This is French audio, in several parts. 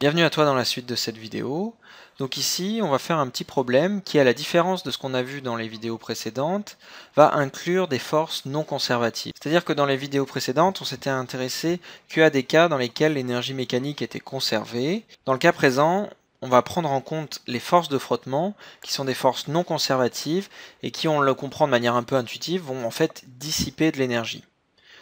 Bienvenue à toi dans la suite de cette vidéo. Donc ici, on va faire un petit problème qui, à la différence de ce qu'on a vu dans les vidéos précédentes, va inclure des forces non conservatives. C'est-à-dire que dans les vidéos précédentes, on s'était intéressé qu'à des cas dans lesquels l'énergie mécanique était conservée. Dans le cas présent, on va prendre en compte les forces de frottement, qui sont des forces non conservatives et qui, on le comprend de manière un peu intuitive, vont en fait dissiper de l'énergie.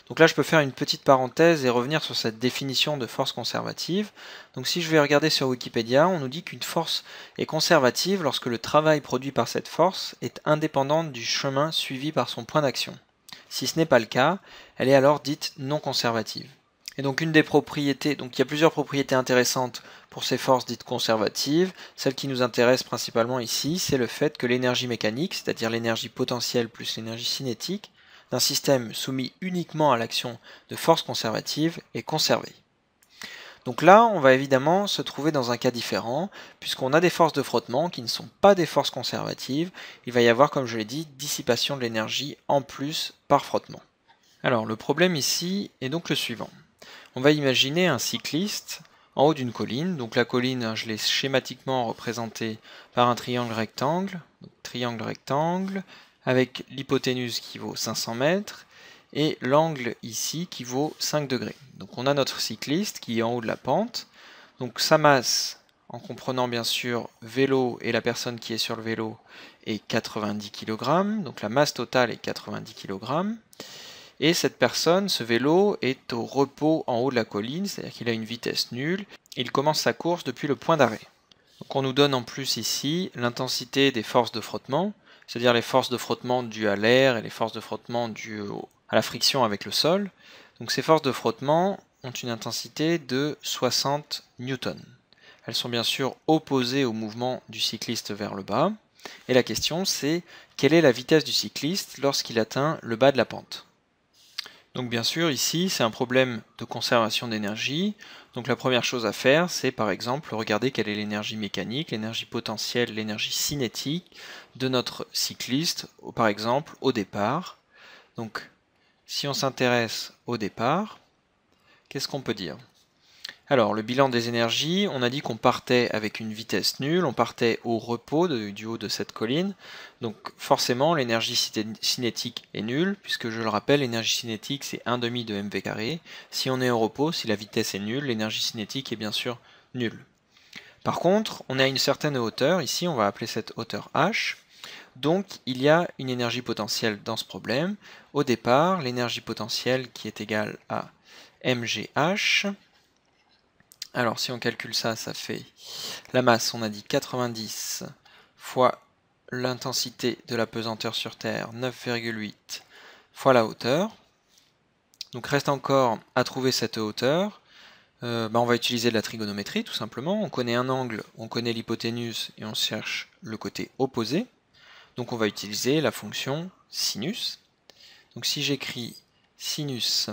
Donc là, je peux faire une petite parenthèse et revenir sur cette définition de force conservative. Donc si je vais regarder sur Wikipédia, on nous dit qu'une force est conservative lorsque le travail produit par cette force est indépendant du chemin suivi par son point d'action. Si ce n'est pas le cas, elle est alors dite non conservative. Et donc une des propriétés, donc il y a plusieurs propriétés intéressantes pour ces forces dites conservatives. Celle qui nous intéresse principalement ici, c'est le fait que l'énergie mécanique, c'est-à-dire l'énergie potentielle plus l'énergie cinétique, d'un système soumis uniquement à l'action de forces conservatives est conservé. Donc là, on va évidemment se trouver dans un cas différent, puisqu'on a des forces de frottement qui ne sont pas des forces conservatives. Il va y avoir, comme je l'ai dit, dissipation de l'énergie en plus par frottement. Alors le problème ici est donc le suivant. On va imaginer un cycliste en haut d'une colline. Donc la colline, je l'ai schématiquement représentée par un triangle rectangle. triangle rectangle, avec l'hypoténuse qui vaut 500 mètres et l'angle ici qui vaut 5 degrés. Donc on a notre cycliste qui est en haut de la pente. Donc sa masse, en comprenant bien sûr vélo et la personne qui est sur le vélo, est 90 kg. Donc la masse totale est 90 kg. Et cette personne, ce vélo, est au repos en haut de la colline, c'est-à-dire qu'il a une vitesse nulle. Il commence sa course depuis le point d'arrêt. Donc on nous donne en plus ici l'intensité des forces de frottement c'est-à-dire les forces de frottement dues à l'air et les forces de frottement dues à la friction avec le sol. Donc ces forces de frottement ont une intensité de 60 newtons. Elles sont bien sûr opposées au mouvement du cycliste vers le bas. Et la question c'est quelle est la vitesse du cycliste lorsqu'il atteint le bas de la pente donc bien sûr, ici, c'est un problème de conservation d'énergie. Donc la première chose à faire, c'est par exemple regarder quelle est l'énergie mécanique, l'énergie potentielle, l'énergie cinétique de notre cycliste, par exemple au départ. Donc si on s'intéresse au départ, qu'est-ce qu'on peut dire alors, le bilan des énergies, on a dit qu'on partait avec une vitesse nulle, on partait au repos du haut de cette colline. Donc forcément, l'énergie cinétique est nulle, puisque je le rappelle, l'énergie cinétique c'est 1 demi de mv Si on est au repos, si la vitesse est nulle, l'énergie cinétique est bien sûr nulle. Par contre, on est à une certaine hauteur, ici on va appeler cette hauteur h, donc il y a une énergie potentielle dans ce problème. Au départ, l'énergie potentielle qui est égale à mgh, alors si on calcule ça, ça fait la masse, on a dit 90 fois l'intensité de la pesanteur sur Terre, 9,8 fois la hauteur. Donc reste encore à trouver cette hauteur. Euh, bah, on va utiliser de la trigonométrie tout simplement. On connaît un angle, on connaît l'hypoténuse et on cherche le côté opposé. Donc on va utiliser la fonction sinus. Donc si j'écris sinus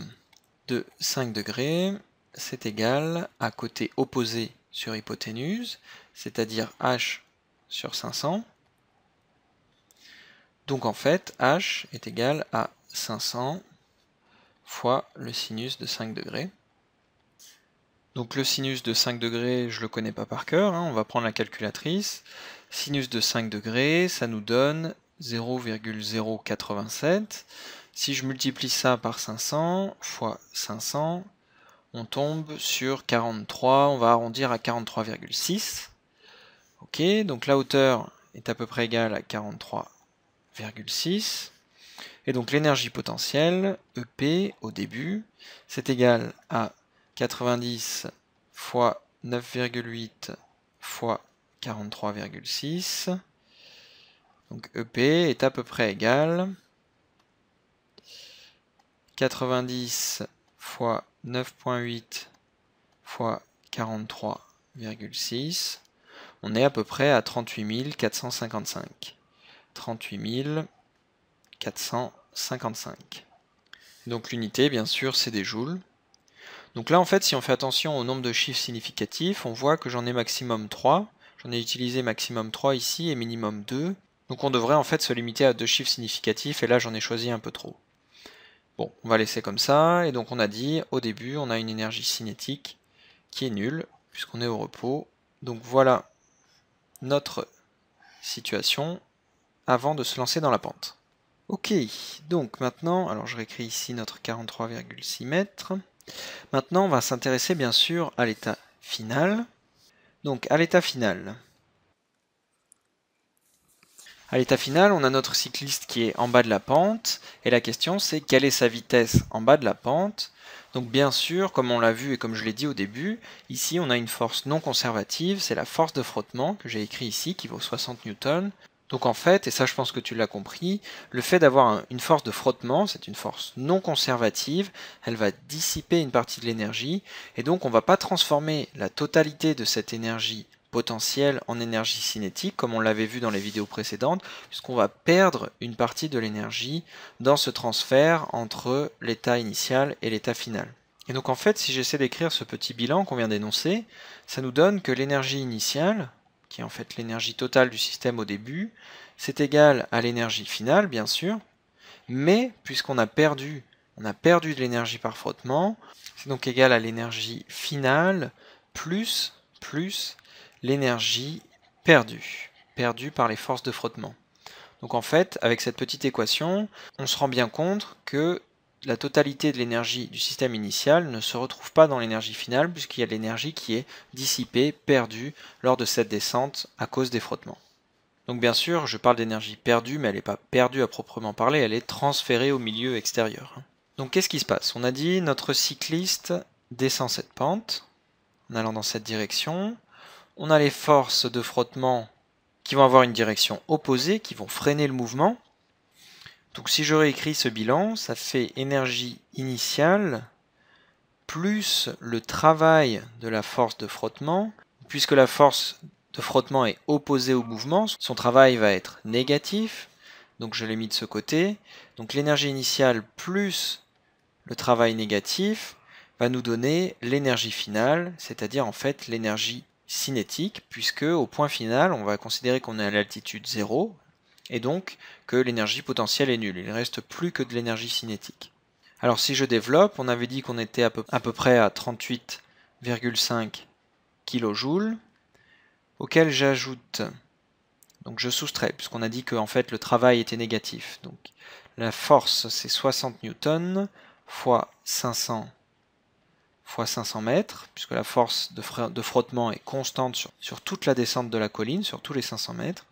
de 5 degrés, c'est égal à côté opposé sur hypoténuse, c'est-à-dire h sur 500. Donc en fait, h est égal à 500 fois le sinus de 5 degrés. Donc le sinus de 5 degrés, je ne le connais pas par cœur, hein, on va prendre la calculatrice. Sinus de 5 degrés, ça nous donne 0,087. Si je multiplie ça par 500 fois 500, on tombe sur 43, on va arrondir à 43,6. Ok, donc la hauteur est à peu près égale à 43,6. Et donc l'énergie potentielle, EP au début, c'est égal à 90 fois 9,8 fois 43,6. Donc EP est à peu près égal 90 fois 9.8 fois 43,6, on est à peu près à 38 455. 38 455. Donc l'unité, bien sûr, c'est des joules. Donc là, en fait, si on fait attention au nombre de chiffres significatifs, on voit que j'en ai maximum 3. J'en ai utilisé maximum 3 ici et minimum 2. Donc on devrait en fait se limiter à deux chiffres significatifs, et là j'en ai choisi un peu trop. Bon, on va laisser comme ça, et donc on a dit, au début, on a une énergie cinétique qui est nulle, puisqu'on est au repos. Donc voilà notre situation avant de se lancer dans la pente. Ok, donc maintenant, alors je réécris ici notre 43,6 mètres. Maintenant, on va s'intéresser bien sûr à l'état final. Donc à l'état final, à l'état final, on a notre cycliste qui est en bas de la pente, et la question c'est quelle est sa vitesse en bas de la pente. Donc bien sûr, comme on l'a vu et comme je l'ai dit au début, ici on a une force non conservative, c'est la force de frottement que j'ai écrit ici qui vaut 60 newtons. Donc en fait, et ça je pense que tu l'as compris, le fait d'avoir une force de frottement, c'est une force non conservative, elle va dissiper une partie de l'énergie, et donc on ne va pas transformer la totalité de cette énergie potentiel en énergie cinétique, comme on l'avait vu dans les vidéos précédentes, puisqu'on va perdre une partie de l'énergie dans ce transfert entre l'état initial et l'état final. Et donc en fait, si j'essaie d'écrire ce petit bilan qu'on vient d'énoncer, ça nous donne que l'énergie initiale, qui est en fait l'énergie totale du système au début, c'est égal à l'énergie finale, bien sûr, mais puisqu'on a perdu, on a perdu de l'énergie par frottement, c'est donc égal à l'énergie finale plus plus l'énergie perdue, perdue par les forces de frottement. Donc en fait, avec cette petite équation, on se rend bien compte que la totalité de l'énergie du système initial ne se retrouve pas dans l'énergie finale puisqu'il y a de l'énergie qui est dissipée, perdue lors de cette descente à cause des frottements. Donc bien sûr, je parle d'énergie perdue, mais elle n'est pas perdue à proprement parler, elle est transférée au milieu extérieur. Hein. Donc qu'est-ce qui se passe On a dit notre cycliste descend cette pente en allant dans cette direction on a les forces de frottement qui vont avoir une direction opposée, qui vont freiner le mouvement. Donc si je réécris ce bilan, ça fait énergie initiale plus le travail de la force de frottement. Puisque la force de frottement est opposée au mouvement, son travail va être négatif, donc je l'ai mis de ce côté. Donc l'énergie initiale plus le travail négatif va nous donner l'énergie finale, c'est-à-dire en fait l'énergie cinétique, puisque au point final, on va considérer qu'on est à l'altitude 0, et donc que l'énergie potentielle est nulle. Il ne reste plus que de l'énergie cinétique. Alors si je développe, on avait dit qu'on était à peu, près à 38,5 kJ, auquel j'ajoute, donc je soustrais, puisqu'on a dit que fait le travail était négatif. Donc la force c'est 60 newtons fois 500 fois 500 mètres, puisque la force de, frottement est constante sur, toute la descente de la colline, sur tous les 500 mètres.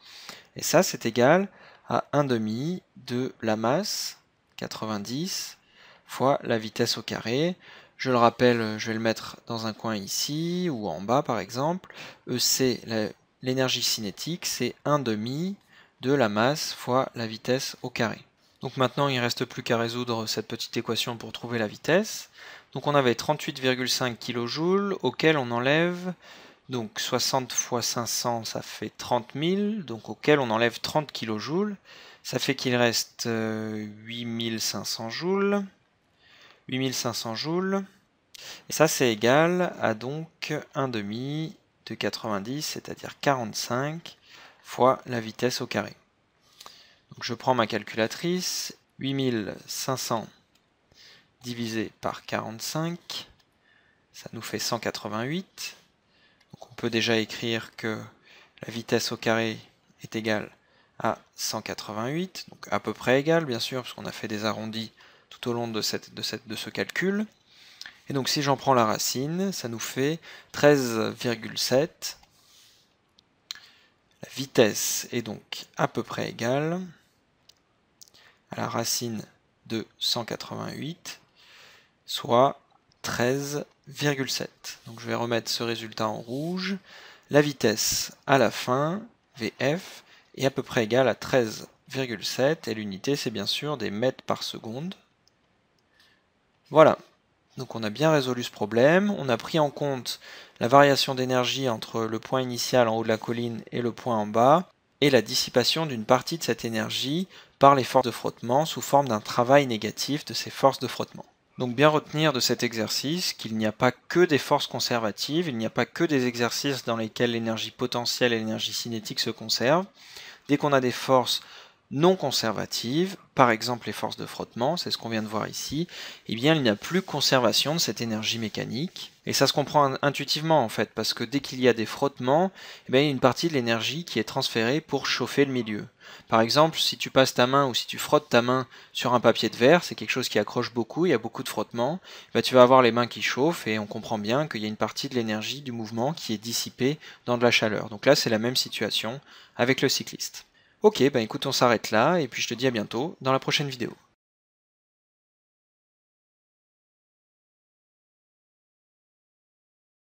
Et ça, c'est égal à 1 demi de la masse, 90, fois la vitesse au carré. Je le rappelle, je vais le mettre dans un coin ici, ou en bas par exemple. E, c'est l'énergie cinétique, c'est 1 demi de la masse fois la vitesse au carré. Donc maintenant, il ne reste plus qu'à résoudre cette petite équation pour trouver la vitesse. Donc on avait 38,5 kJ auquel on enlève donc 60 fois 500 ça fait 30 000 donc auquel on enlève 30 kJ. Ça fait qu'il reste 8500 euh, joules. 8500 joules. Et ça c'est égal à donc 1 demi de 90, c'est-à-dire 45 fois la vitesse au carré. Donc je prends ma calculatrice, 8500 divisé par 45, ça nous fait 188. Donc on peut déjà écrire que la vitesse au carré est égale à 188, donc à peu près égale bien sûr, puisqu'on a fait des arrondis tout au long de, de, de ce calcul. Et donc si j'en prends la racine, ça nous fait 13,7. La vitesse est donc à peu près égale à la racine de 188, soit 13,7. Donc je vais remettre ce résultat en rouge. La vitesse à la fin, Vf, est à peu près égale à 13,7 et l'unité c'est bien sûr des mètres par seconde. Voilà, donc on a bien résolu ce problème, on a pris en compte la variation d'énergie entre le point initial en haut de la colline et le point en bas, et la dissipation d'une partie de cette énergie par les forces de frottement sous forme d'un travail négatif de ces forces de frottement. Donc bien retenir de cet exercice qu'il n'y a pas que des forces conservatives, il n'y a pas que des exercices dans lesquels l'énergie potentielle et l'énergie cinétique se conservent. Dès qu'on a des forces non conservative par exemple les forces de frottement, c'est ce qu'on vient de voir ici, eh bien il n'y a plus conservation de cette énergie mécanique. Et ça se comprend intuitivement en fait, parce que dès qu'il y a des frottements, eh bien, il y a une partie de l'énergie qui est transférée pour chauffer le milieu. Par exemple, si tu passes ta main ou si tu frottes ta main sur un papier de verre, c'est quelque chose qui accroche beaucoup, il y a beaucoup de frottements, eh tu vas avoir les mains qui chauffent et on comprend bien qu'il y a une partie de l'énergie du mouvement qui est dissipée dans de la chaleur. Donc là c'est la même situation avec le cycliste. Ok, ben écoute, on s'arrête là, et puis je te dis à bientôt dans la prochaine vidéo.